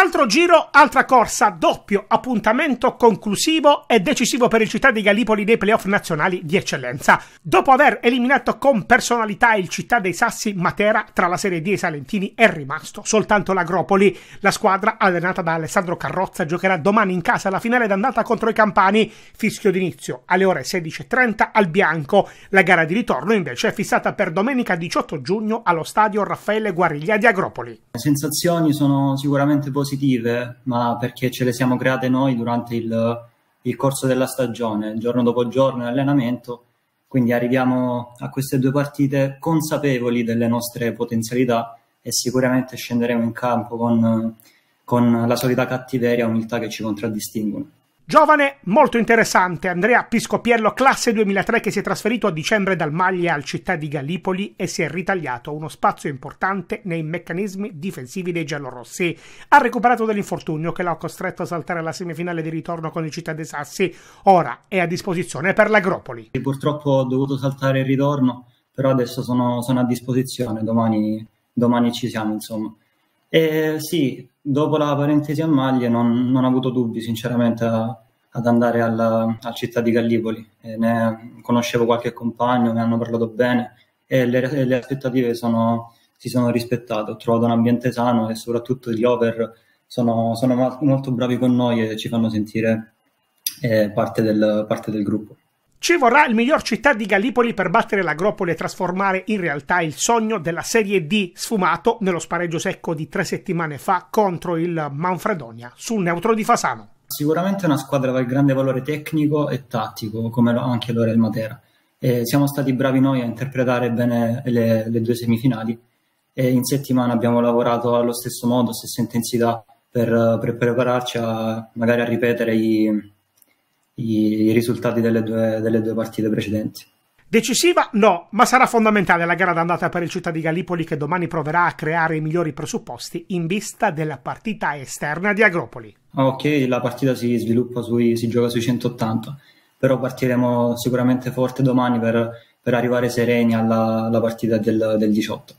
Altro giro, altra corsa, doppio appuntamento conclusivo e decisivo per il Città di Gallipoli dei playoff nazionali di eccellenza. Dopo aver eliminato con personalità il Città dei Sassi Matera tra la Serie D e i Salentini è rimasto soltanto l'Agropoli. La squadra allenata da Alessandro Carrozza giocherà domani in casa la finale d'andata contro i Campani. Fischio d'inizio alle ore 16.30 al Bianco. La gara di ritorno invece è fissata per domenica 18 giugno allo stadio Raffaele Guariglia di Agropoli. Le sensazioni sono sicuramente positive positive, ma perché ce le siamo create noi durante il, il corso della stagione, giorno dopo giorno in allenamento. Quindi arriviamo a queste due partite consapevoli delle nostre potenzialità e sicuramente scenderemo in campo con, con la solita cattiveria e umiltà che ci contraddistinguono. Giovane molto interessante, Andrea Piscopiello, classe 2003, che si è trasferito a dicembre dal Maglia al città di Gallipoli e si è ritagliato uno spazio importante nei meccanismi difensivi dei giallorossi. Ha recuperato dell'infortunio che l'ha costretto a saltare alla semifinale di ritorno con il Città dei Sassi. Ora è a disposizione per l'Agropoli. Purtroppo ho dovuto saltare il ritorno, però adesso sono, sono a disposizione, domani, domani ci siamo insomma. E sì, dopo la parentesi a maglie non, non ho avuto dubbi sinceramente a, ad andare al, al Città di Gallipoli. E ne conoscevo qualche compagno, ne hanno parlato bene e le, le aspettative sono, si sono rispettate. Ho trovato un ambiente sano e soprattutto gli over sono, sono molto bravi con noi e ci fanno sentire eh, parte, del, parte del gruppo. Ci vorrà il miglior città di Gallipoli per battere la l'Agropoli e trasformare in realtà il sogno della Serie D sfumato nello spareggio secco di tre settimane fa contro il Manfredonia sul neutro di Fasano. Sicuramente una squadra dal grande valore tecnico e tattico, come anche lo era il Matera. E siamo stati bravi noi a interpretare bene le, le due semifinali e in settimana abbiamo lavorato allo stesso modo, stessa intensità, per, per prepararci a magari a ripetere i, i, risultati delle due, delle due partite precedenti. Decisiva? No, ma sarà fondamentale la gara d'andata per il Città di Gallipoli che domani proverà a creare i migliori presupposti in vista della partita esterna di Agropoli. Ah, ok, la partita si sviluppa, sui, si gioca sui 180, però partiremo sicuramente forte domani per, per arrivare sereni alla, alla partita del, del 18.